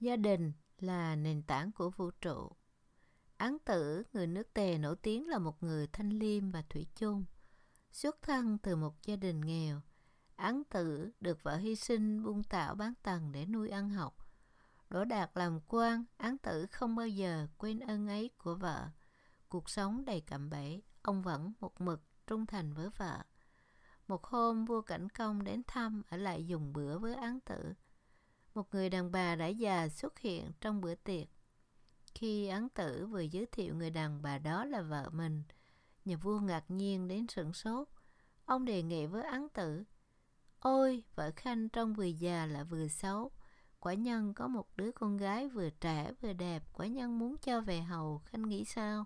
gia đình là nền tảng của vũ trụ Án tử người nước tề nổi tiếng là một người thanh liêm và thủy chung xuất thân từ một gia đình nghèo Án tử được vợ hy sinh buông tạo bán tầng để nuôi ăn học đỗ đạt làm quan Án tử không bao giờ quên ơn ấy của vợ cuộc sống đầy cạm bẫy ông vẫn một mực trung thành với vợ một hôm vua cảnh công đến thăm ở lại dùng bữa với Án tử một người đàn bà đã già xuất hiện trong bữa tiệc. Khi ấn tử vừa giới thiệu người đàn bà đó là vợ mình, nhà vua ngạc nhiên đến sửng sốt. Ông đề nghị với ấn tử, Ôi, vợ Khanh trong vừa già là vừa xấu. Quả nhân có một đứa con gái vừa trẻ vừa đẹp, quả nhân muốn cho về hầu, Khanh nghĩ sao?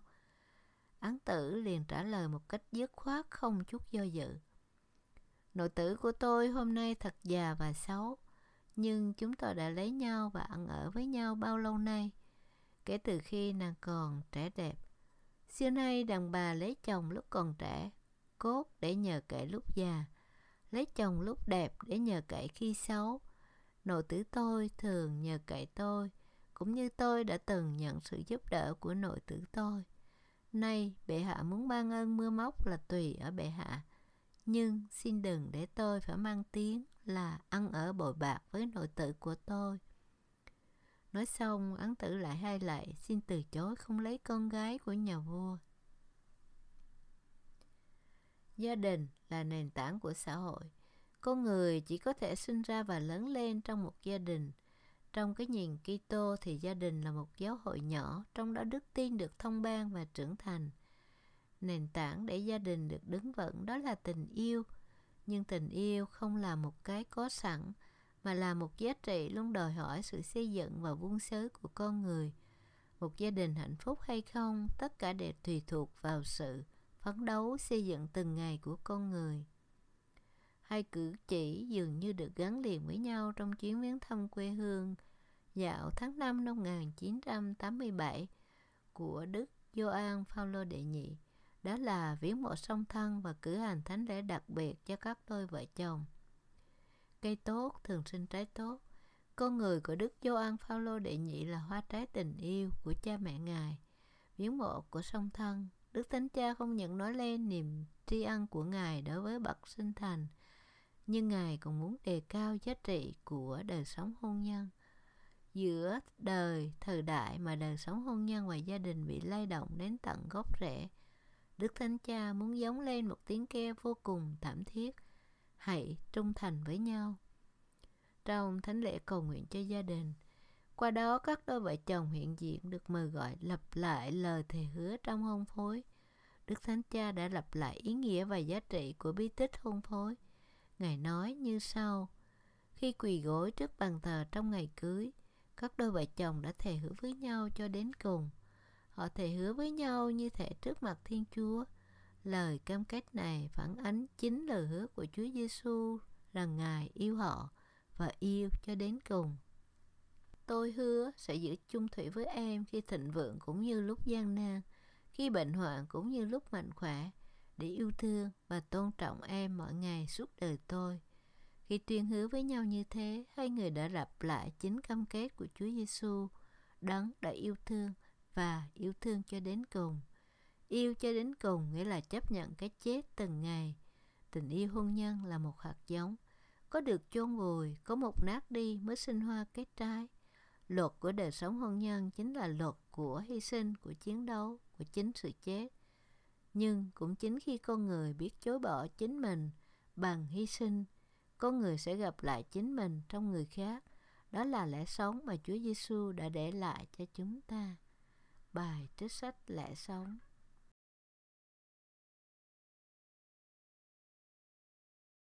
Ấn tử liền trả lời một cách dứt khoát không chút do dự. Nội tử của tôi hôm nay thật già và xấu nhưng chúng tôi đã lấy nhau và ăn ở với nhau bao lâu nay kể từ khi nàng còn trẻ đẹp xưa nay đàn bà lấy chồng lúc còn trẻ cốt để nhờ cậy lúc già lấy chồng lúc đẹp để nhờ cậy khi xấu nội tử tôi thường nhờ cậy tôi cũng như tôi đã từng nhận sự giúp đỡ của nội tử tôi nay bệ hạ muốn ban ơn mưa móc là tùy ở bệ hạ nhưng xin đừng để tôi phải mang tiếng là ăn ở bội bạc với nội tử của tôi. Nói xong, ấn tử lại hai lại xin từ chối không lấy con gái của nhà vua. Gia đình là nền tảng của xã hội. Con người chỉ có thể sinh ra và lớn lên trong một gia đình. Trong cái nhìn Kitô thì gia đình là một giáo hội nhỏ, trong đó đức tin được thông ban và trưởng thành. Nền tảng để gia đình được đứng vững đó là tình yêu – nhưng tình yêu không là một cái có sẵn mà là một giá trị luôn đòi hỏi sự xây dựng và vun sới của con người một gia đình hạnh phúc hay không tất cả đều tùy thuộc vào sự phấn đấu xây dựng từng ngày của con người hai cử chỉ dường như được gắn liền với nhau trong chuyến viếng thăm quê hương dạo tháng 5 năm 1987 của Đức Gioan Paulo đệ nhị đó là viếng mộ song thân và cử hành thánh lễ đặc biệt cho các đôi vợ chồng. Cây tốt thường sinh trái tốt. Con người của Đức Gioan Phaolô đệ nhị là hoa trái tình yêu của cha mẹ ngài. Viếng mộ của song thân, Đức Thánh Cha không nhận nói lên niềm tri ân của ngài đối với bậc sinh thành, nhưng ngài còn muốn đề cao giá trị của đời sống hôn nhân giữa đời thời đại mà đời sống hôn nhân và gia đình bị lay động đến tận gốc rễ Đức Thánh Cha muốn giống lên một tiếng kêu vô cùng thảm thiết. Hãy trung thành với nhau. Trong thánh lễ cầu nguyện cho gia đình, qua đó các đôi vợ chồng hiện diện được mời gọi lặp lại lời thề hứa trong hôn phối. Đức Thánh Cha đã lặp lại ý nghĩa và giá trị của bí tích hôn phối. Ngài nói như sau: Khi quỳ gối trước bàn thờ trong ngày cưới, các đôi vợ chồng đã thề hứa với nhau cho đến cùng. Họ thề hứa với nhau như thể trước mặt Thiên Chúa. Lời cam kết này phản ánh chính lời hứa của Chúa Giêsu rằng Ngài yêu họ và yêu cho đến cùng. Tôi hứa sẽ giữ chung thủy với em khi thịnh vượng cũng như lúc gian nan, khi bệnh hoạn cũng như lúc mạnh khỏe, để yêu thương và tôn trọng em mỗi ngày suốt đời tôi. Khi tuyên hứa với nhau như thế, hai người đã lặp lại chính cam kết của Chúa Giêsu, đấng đã yêu thương và yêu thương cho đến cùng yêu cho đến cùng nghĩa là chấp nhận cái chết từng ngày tình yêu hôn nhân là một hạt giống có được chôn vùi có một nát đi mới sinh hoa kết trái luật của đời sống hôn nhân chính là luật của hy sinh của chiến đấu của chính sự chết nhưng cũng chính khi con người biết chối bỏ chính mình bằng hy sinh con người sẽ gặp lại chính mình trong người khác đó là lẽ sống mà Chúa Giêsu đã để lại cho chúng ta. Bài trích sách lẽ sống